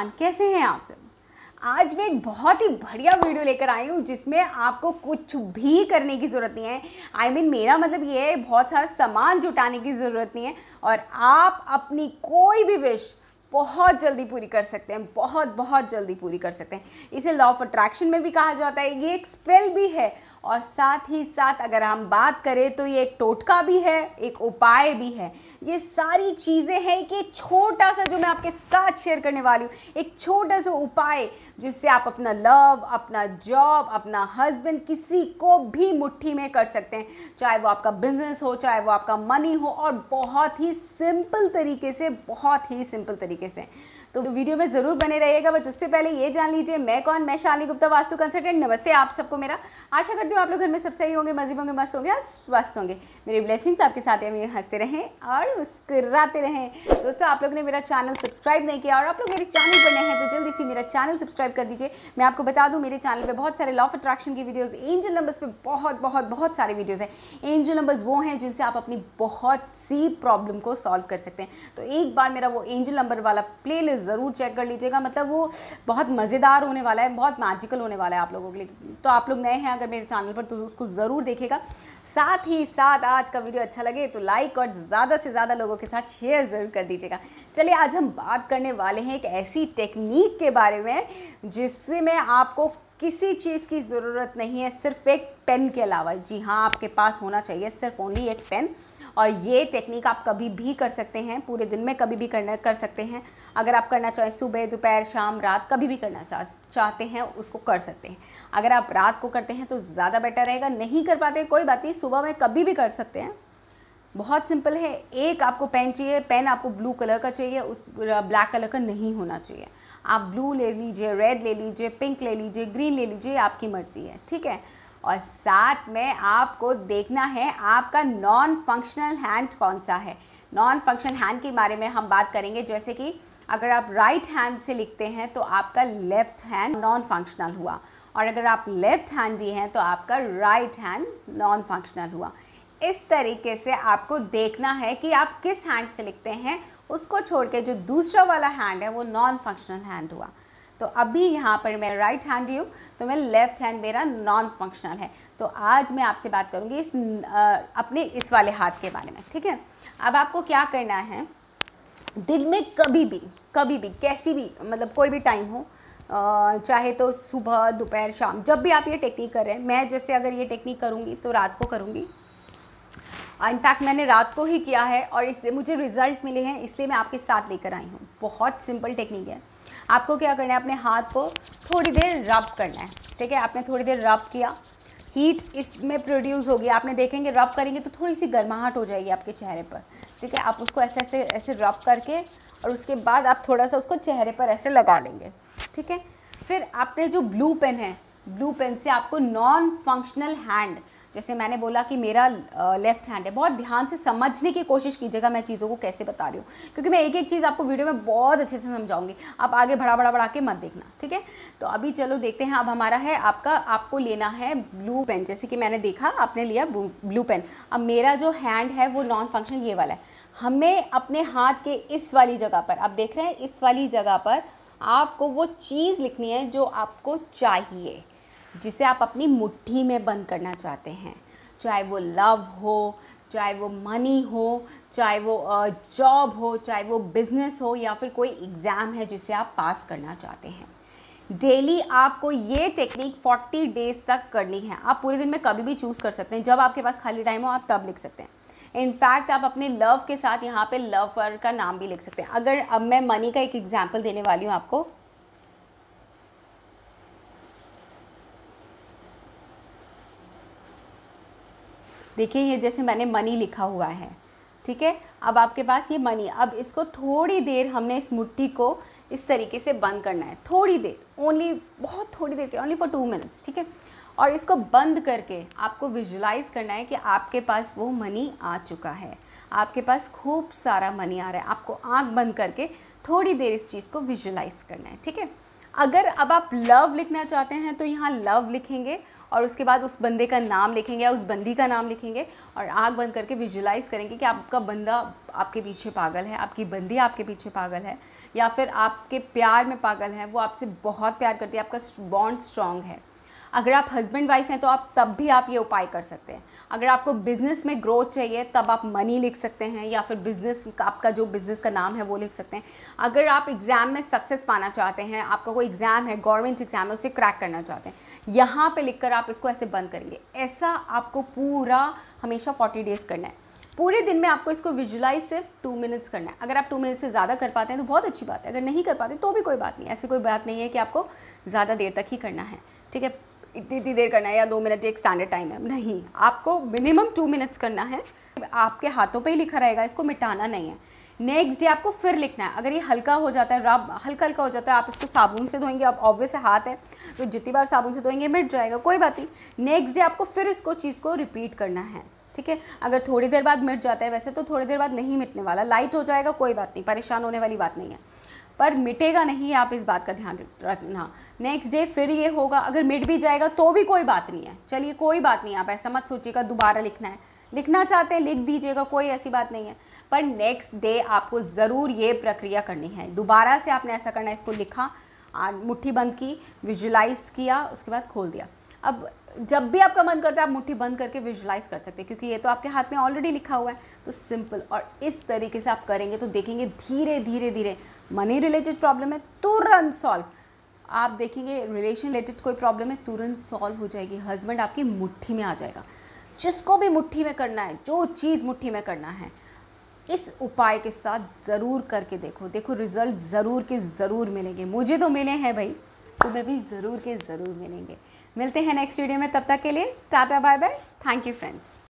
everyone कैसे हैं आप सब आज मैं एक बहुत ही बढ़िया वीडियो लेकर आई हूँ जिसमें आपको कुछ भी करने की ज़रूरत नहीं है आई I मीन mean, मेरा मतलब ये है बहुत सारा सामान जुटाने की ज़रूरत नहीं है और आप अपनी कोई भी विश बहुत जल्दी पूरी कर सकते हैं बहुत बहुत जल्दी पूरी कर सकते हैं इसे लॉ ऑफ अट्रैक्शन में भी कहा जाता है ये एक स्पेल भी है और साथ ही साथ अगर हम बात करें तो ये एक टोटका भी है एक उपाय भी है ये सारी चीज़ें हैं कि एक छोटा सा जो मैं आपके साथ शेयर करने वाली हूँ एक छोटा सा उपाय जिससे आप अपना लव अपना जॉब अपना हस्बैंड किसी को भी मुट्ठी में कर सकते हैं चाहे वो आपका बिजनेस हो चाहे वो आपका मनी हो और बहुत ही सिंपल तरीके से बहुत ही सिंपल तरीके से तो वीडियो में ज़रूर बने रहिएगा बट उससे पहले ये जान लीजिए मैं कौन मैं शाली गुप्ता वास्तु कंसल्टेंट नमस्ते आप सबको मेरा आशा करती हूँ आप लोग घर में सब सही होंगे मजे होंगे मस्त होंगे स्वस्थ होंगे मेरी ब्लेसिंग्स आपके साथ हैं हंसते रहें और मुस्कराते रहें दोस्तों आप लोग ने मेरा चैनल सब्सक्राइब नहीं किया और आप लोग मेरे चैनल पर नए हैं तो जल्दी से मेरा चैनल सब्सक्राइब कर दीजिए मैं आपको बता दूँ मेरे चैनल पर बहुत सारे लॉ ऑफ अट्रैक्शन की वीडियोज़ एंजल नंबर्स पर बहुत बहुत बहुत सारे वीडियोज़ हैं एंजल नंबर्स वो हैं जिनसे आप अपनी बहुत सी प्रॉब्लम को सॉल्व कर सकते हैं तो एक बार मेरा वो एंजल नंबर वाला प्ले ज़रूर चेक कर लीजिएगा मतलब वो बहुत मज़ेदार होने वाला है बहुत मैजिकल होने वाला है आप लोगों के लिए तो आप लोग नए हैं अगर मेरे चैनल पर तो उसको ज़रूर देखेगा साथ ही साथ आज का वीडियो अच्छा लगे तो लाइक और ज़्यादा से ज़्यादा लोगों के साथ शेयर ज़रूर कर दीजिएगा चलिए आज हम बात करने वाले हैं एक ऐसी टेक्निक के बारे में जिससे मैं आपको किसी चीज़ की ज़रूरत नहीं है सिर्फ एक पेन के अलावा जी हाँ आपके पास होना चाहिए सिर्फ ओनली एक पेन और ये टेक्निक आप कभी भी कर सकते हैं पूरे दिन में कभी भी करना कर सकते हैं अगर आप करना चाहें सुबह दोपहर शाम रात कभी भी करना चाह चाहते हैं उसको कर सकते हैं अगर आप रात को करते हैं तो ज़्यादा बेटर रहेगा नहीं कर पाते कोई बात नहीं सुबह में कभी भी कर सकते हैं बहुत सिंपल है एक आपको पेन चाहिए पेन आपको ब्लू कलर का चाहिए उस ब्लैक कलर का नहीं होना चाहिए आप ब्लू ले लीजिए रेड ले लीजिए पिंक ले लीजिए ग्रीन ले लीजिए आपकी मर्ज़ी है ठीक है और साथ में आपको देखना है आपका नॉन फंक्शनल हैंड कौन सा है नॉन फंक्शनल हैंड के बारे में हम बात करेंगे जैसे कि अगर आप राइट right हैंड से लिखते हैं तो आपका लेफ्ट हैंड नॉन फंक्शनल हुआ और अगर आप लेफ्ट हैंडी हैं तो आपका राइट हैंड नॉन फंक्शनल हुआ इस तरीके से आपको देखना है कि आप किस हैंड से लिखते हैं उसको छोड़ के जो दूसरा वाला हैंड है वो नॉन फंक्शनल हैंड हुआ तो अभी यहाँ पर मैं राइट हैंड ही हूँ तो मैं लेफ्ट हैंड मेरा नॉन फंक्शनल है तो आज मैं आपसे बात करूँगी इस आ, अपने इस वाले हाथ के बारे में ठीक है अब आपको क्या करना है दिन में कभी भी कभी भी कैसी भी मतलब कोई भी टाइम हो चाहे तो सुबह दोपहर शाम जब भी आप ये टेक्निक कर रहे हैं मैं जैसे अगर ये टेक्निक करूँगी तो रात को करूँगी इनफैक्ट uh, मैंने रात को ही किया है और इससे मुझे रिज़ल्ट मिले हैं इसलिए मैं आपके साथ लेकर आई हूँ बहुत सिंपल टेक्निक है आपको क्या करना है अपने हाथ को थोड़ी देर रब करना है ठीक है आपने थोड़ी देर रब किया हीट इसमें प्रोड्यूस होगी आपने देखेंगे रब करेंगे तो थोड़ी सी गर्माहट हो जाएगी आपके चेहरे पर ठीक है आप उसको ऐसे ऐसे ऐसे रब करके और उसके बाद आप थोड़ा सा उसको चेहरे पर ऐसे लगा लेंगे ठीक है फिर आपने जो ब्लू पेन है ब्लू पेन से आपको नॉन फंक्शनल हैंड जैसे मैंने बोला कि मेरा लेफ्ट हैंड है बहुत ध्यान से समझने की कोशिश कीजिएगा मैं चीज़ों को कैसे बता रही हूँ क्योंकि मैं एक एक चीज़ आपको वीडियो में बहुत अच्छे से समझाऊंगी आप आगे बढ़ा बढ़ा बढ़ा के मत देखना ठीक है तो अभी चलो देखते हैं अब हमारा है आपका आपको लेना है ब्लू पेन जैसे कि मैंने देखा आपने लिया ब्लू पेन अब मेरा जो हैंड है वो नॉन फंक्शनल ये वाला है हमें अपने हाथ के इस वाली जगह पर आप देख रहे हैं इस वाली जगह पर आपको वो चीज़ लिखनी है जो आपको चाहिए जिसे आप अपनी मुट्ठी में बंद करना चाहते हैं चाहे वो लव हो चाहे वो मनी हो चाहे वो जॉब हो चाहे वो बिज़नेस हो या फिर कोई एग्ज़ाम है जिसे आप पास करना चाहते हैं डेली आपको ये टेक्निक 40 डेज तक करनी है आप पूरे दिन में कभी भी चूज़ कर सकते हैं जब आपके पास खाली टाइम हो आप तब लिख सकते हैं इनफैक्ट आप अपने लव के साथ यहाँ पे लवर का नाम भी लिख सकते हैं अगर अब मैं मनी का एक एग्जाम्पल देने वाली हूँ आपको देखिए ये जैसे मैंने मनी लिखा हुआ है ठीक है अब आपके पास ये मनी अब इसको थोड़ी देर हमने इस मुट्ठी को इस तरीके से बंद करना है थोड़ी देर ओनली बहुत थोड़ी देर के ओनली फॉर टू मिनट्स ठीक है और इसको बंद करके आपको विजुलाइज़ करना है कि आपके पास वो मनी आ चुका है आपके पास खूब सारा मनी आ रहा है आपको आँख बंद करके थोड़ी देर इस चीज़ को विजुलाइज़ करना है ठीक है अगर अब आप लव लिखना चाहते हैं तो यहाँ लव लिखेंगे और उसके बाद उस बंदे का नाम लिखेंगे या उस बंदी का नाम लिखेंगे और आग बंद करके विजुलाइज़ करेंगे कि आपका बंदा आपके पीछे पागल है आपकी बंदी आपके पीछे पागल है या फिर आपके प्यार में पागल है वो आपसे बहुत प्यार करती है आपका बॉन्ड स्ट्रॉन्ग है अगर आप हस्बैंड वाइफ हैं तो आप तब भी आप ये उपाय कर सकते हैं अगर आपको बिज़नेस में ग्रोथ चाहिए तब आप मनी लिख सकते हैं या फिर बिज़नेस आपका जो बिज़नेस का नाम है वो लिख सकते हैं अगर आप एग्ज़ाम में सक्सेस पाना चाहते हैं आपका कोई एग्ज़ाम है गवर्नमेंट एग्ज़ाम है उसे क्रैक करना चाहते हैं यहाँ पर लिख कर आप इसको ऐसे बंद करेंगे ऐसा आपको पूरा हमेशा फोर्टी डेज़ करना है पूरे दिन में आपको इसको विजुलाइज सिर्फ टू मिनट्स करना है अगर आप टू मिनट्स से ज़्यादा कर पाते हैं तो बहुत अच्छी बात है अगर नहीं कर पाते तो भी कोई बात नहीं ऐसी कोई बात नहीं है कि आपको ज़्यादा देर तक ही करना है ठीक है इतनी इतनी देर करना है या दो मिनट एक स्टैंडर्ड टाइम है नहीं आपको मिनिमम टू मिनट्स करना है आपके हाथों पे ही लिखा रहेगा इसको मिटाना नहीं है नेक्स्ट डे आपको फिर लिखना है अगर ये हल्का हो जाता है रब हल्का हल्का हो जाता है आप इसको साबुन से धोएंगे आप ऑब्वियस हाथ है तो जितनी बार साबुन से धोएंगे मिट जाएगा कोई बात नहीं नेक्स्ट डे आपको फिर इसको चीज़ को रिपीट करना है ठीक है अगर थोड़ी देर बाद मिट जाता है वैसे तो थोड़ी देर बाद नहीं मिटने वाला लाइट हो जाएगा कोई बात नहीं परेशान होने वाली बात नहीं है पर मिटेगा नहीं आप इस बात का ध्यान रखना नेक्स्ट डे फिर ये होगा अगर मिट भी जाएगा तो भी कोई बात नहीं है चलिए कोई बात नहीं आप ऐसा मत सोचिएगा दोबारा लिखना है लिखना चाहते हैं लिख दीजिएगा कोई ऐसी बात नहीं है पर नेक्स्ट डे आपको ज़रूर ये प्रक्रिया करनी है दोबारा से आपने ऐसा करना है इसको लिखा मुट्ठी बंद की विजुलाइज किया उसके बाद खोल दिया अब जब भी आपका मन करता है आप मुट्ठी बंद करके विजुलाइज कर सकते हैं क्योंकि ये तो आपके हाथ में ऑलरेडी लिखा हुआ है तो सिंपल और इस तरीके से आप करेंगे तो देखेंगे धीरे धीरे धीरे मनी रिलेटेड प्रॉब्लम है तुरंत सॉल्व आप देखेंगे रिलेशन रिलेटेड कोई प्रॉब्लम है तुरंत सॉल्व हो जाएगी हस्बैंड आपकी मुट्ठी में आ जाएगा जिसको भी मुट्ठी में करना है जो चीज़ मुट्ठी में करना है इस उपाय के साथ ज़रूर करके देखो देखो रिज़ल्ट ज़रूर के ज़रूर मिलेंगे मुझे तो मिले हैं भाई तुम्हें तो भी ज़रूर के ज़रूर मिलेंगे मिलते हैं नेक्स्ट वीडियो में तब तक के लिए tata bye bye thank you friends